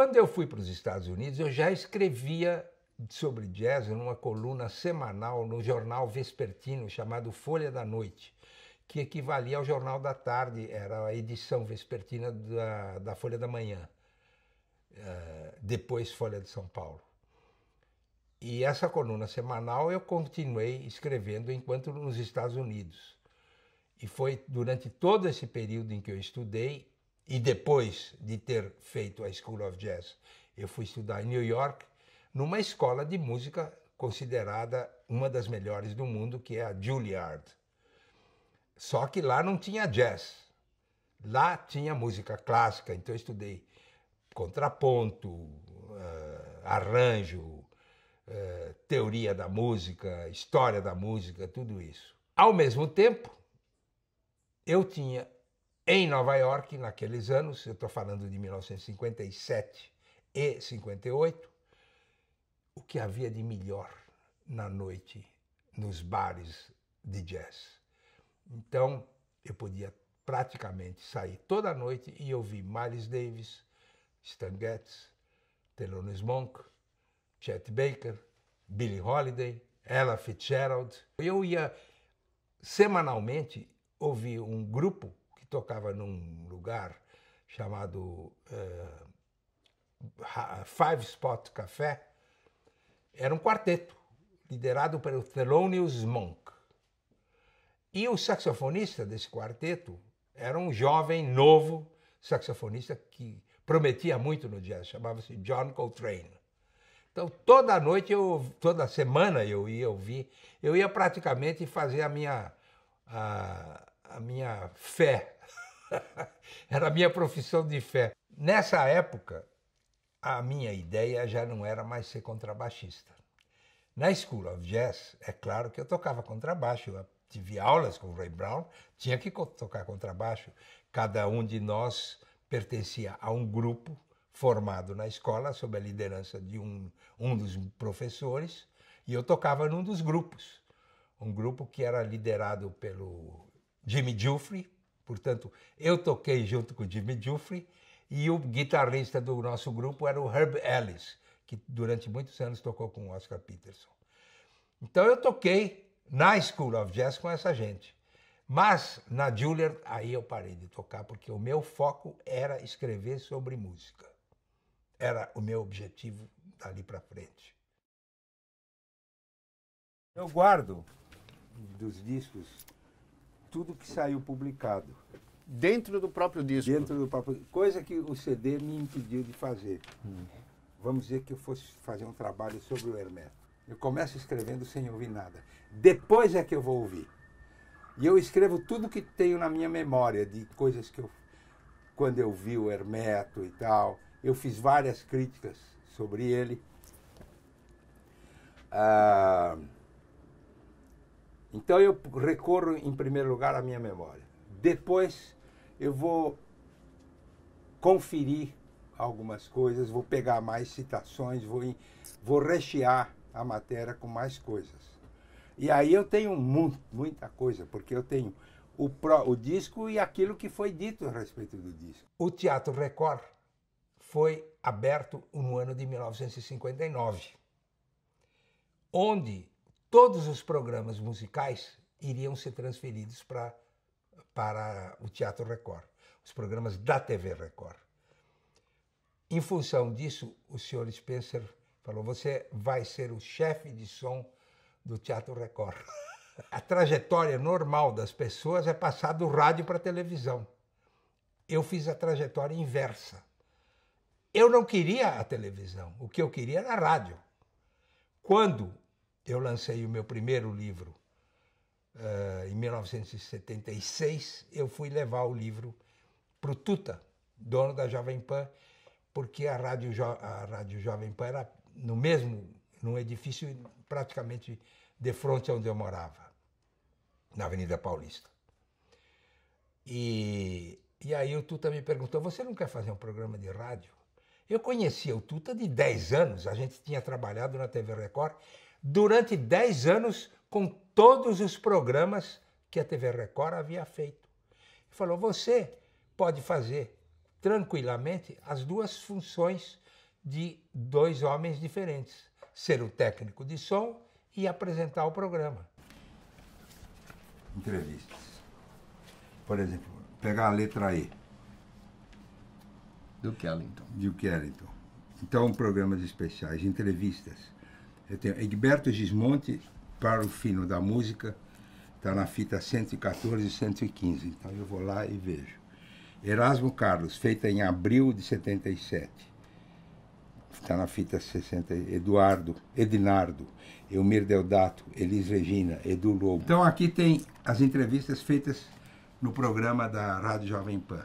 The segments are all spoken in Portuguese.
Quando eu fui para os Estados Unidos, eu já escrevia sobre jazz numa coluna semanal no jornal vespertino chamado Folha da Noite, que equivalia ao Jornal da Tarde, era a edição vespertina da, da Folha da Manhã, eh, depois Folha de São Paulo. E essa coluna semanal eu continuei escrevendo enquanto nos Estados Unidos. E foi durante todo esse período em que eu estudei e depois de ter feito a School of Jazz, eu fui estudar em New York, numa escola de música considerada uma das melhores do mundo, que é a Juilliard. Só que lá não tinha jazz. Lá tinha música clássica, então eu estudei contraponto, uh, arranjo, uh, teoria da música, história da música, tudo isso. Ao mesmo tempo, eu tinha em Nova York, naqueles anos, eu estou falando de 1957 e 58, o que havia de melhor na noite nos bares de jazz. Então, eu podia praticamente sair toda noite e ouvir Miles Davis, Stan Getz, Thelonious Monk, Chet Baker, Billie Holiday, Ella Fitzgerald. Eu ia semanalmente ouvir um grupo tocava num lugar chamado uh, Five Spot Café, era um quarteto, liderado pelo Thelonious Monk. E o saxofonista desse quarteto era um jovem, novo saxofonista que prometia muito no jazz, chamava-se John Coltrane. Então, toda noite, eu, toda semana eu ia ouvir, eu ia praticamente fazer a minha a, minha fé, era a minha profissão de fé. Nessa época, a minha ideia já não era mais ser contrabaixista. Na School of Jazz, é claro que eu tocava contrabaixo, eu tive aulas com o Ray Brown, tinha que tocar contrabaixo. Cada um de nós pertencia a um grupo formado na escola, sob a liderança de um, um dos professores, e eu tocava num dos grupos. Um grupo que era liderado pelo Jimmy Giuffre, portanto, eu toquei junto com o Jimmy Giuffre e o guitarrista do nosso grupo era o Herb Ellis, que durante muitos anos tocou com o Oscar Peterson. Então eu toquei na School of Jazz com essa gente. Mas na Juilliard, aí eu parei de tocar, porque o meu foco era escrever sobre música. Era o meu objetivo dali para frente. Eu guardo dos discos tudo que saiu publicado. Dentro do próprio disco? Dentro do próprio Coisa que o CD me impediu de fazer. Hum. Vamos dizer que eu fosse fazer um trabalho sobre o Hermeto. Eu começo escrevendo sem ouvir nada. Depois é que eu vou ouvir. E eu escrevo tudo que tenho na minha memória, de coisas que eu. Quando eu vi o Hermeto e tal. Eu fiz várias críticas sobre ele. Ah, então eu recorro em primeiro lugar à minha memória. Depois eu vou conferir algumas coisas, vou pegar mais citações, vou, vou rechear a matéria com mais coisas. E aí eu tenho muita coisa, porque eu tenho o, pro, o disco e aquilo que foi dito a respeito do disco. O Teatro Record foi aberto no ano de 1959, onde todos os programas musicais iriam ser transferidos para para o Teatro Record, os programas da TV Record. Em função disso, o senhor Spencer falou: você vai ser o chefe de som do Teatro Record. A trajetória normal das pessoas é passar do rádio para a televisão. Eu fiz a trajetória inversa. Eu não queria a televisão, o que eu queria era a rádio. Quando eu lancei o meu primeiro livro uh, em 1976. Eu fui levar o livro para o Tuta, dono da Jovem Pan, porque a Rádio, jo a Rádio Jovem Pan era no mesmo, num edifício praticamente de frente onde eu morava, na Avenida Paulista. E, e aí o Tuta me perguntou: Você não quer fazer um programa de rádio? Eu conhecia o Tuta de 10 anos, a gente tinha trabalhado na TV Record durante 10 anos com todos os programas que a TV Record havia feito. Ele falou: você pode fazer tranquilamente as duas funções de dois homens diferentes: ser o técnico de som e apresentar o programa. Entrevistas. Por exemplo, pegar a letra E. Do Kellington. Do Kellington. Então, programas especiais, entrevistas eu tenho Egberto Gismonte para o fino da música, está na fita 114 e 115, então eu vou lá e vejo. Erasmo Carlos, feita em abril de 77. Está na fita 60. Eduardo, Edinardo, Elmir Deodato, Elis Regina, Edu Lobo. Então aqui tem as entrevistas feitas no programa da Rádio Jovem Pan.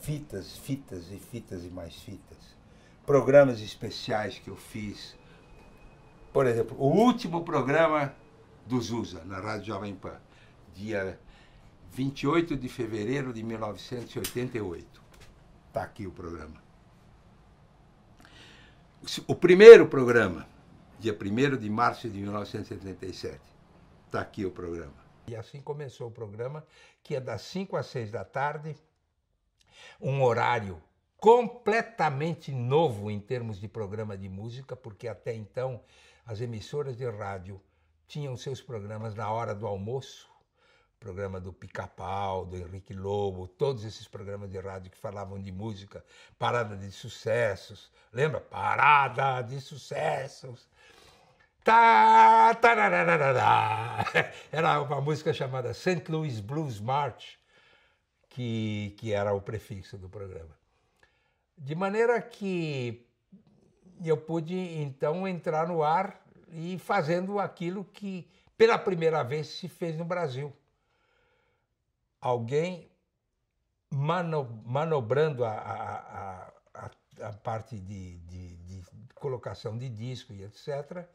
Fitas, fitas e fitas e mais fitas. Programas especiais que eu fiz por exemplo, o último programa do Zusa, na Rádio Jovem Pan, dia 28 de fevereiro de 1988. Está aqui o programa. O primeiro programa, dia 1 de março de 1977. Está aqui o programa. E assim começou o programa, que é das 5 às 6 da tarde, um horário completamente novo em termos de programa de música, porque até então as emissoras de rádio tinham seus programas na hora do almoço, programa do Pica-Pau, do Henrique Lobo, todos esses programas de rádio que falavam de música, parada de sucessos, lembra? Parada de sucessos. Era uma música chamada St. Louis Blues March, que, que era o prefixo do programa. De maneira que e eu pude então entrar no ar e fazendo aquilo que pela primeira vez se fez no Brasil. Alguém manobrando a, a, a, a parte de, de, de, colocação de disco e etc.,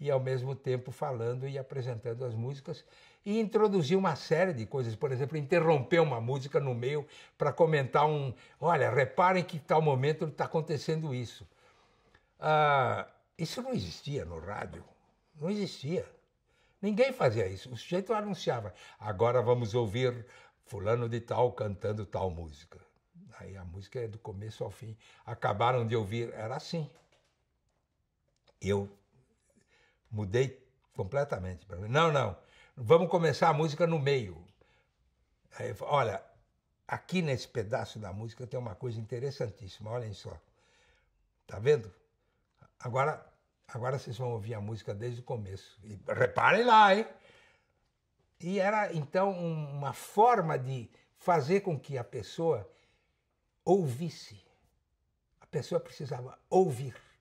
e ao mesmo tempo falando e apresentando as músicas, e introduziu uma série de coisas, por exemplo, interromper uma música no meio para comentar um: olha, reparem que tal momento está acontecendo isso. Ah, isso não existia no rádio, não existia. Ninguém fazia isso. O sujeito anunciava: agora vamos ouvir fulano de tal cantando tal música. Aí a música é do começo ao fim. Acabaram de ouvir, era assim. Eu mudei completamente para mim. Não, não. Vamos começar a música no meio. Aí, olha, aqui nesse pedaço da música tem uma coisa interessantíssima. Olhem só. Tá vendo? Agora, agora vocês vão ouvir a música desde o começo. E reparem lá, hein? E era então uma forma de fazer com que a pessoa ouvisse. A pessoa precisava ouvir.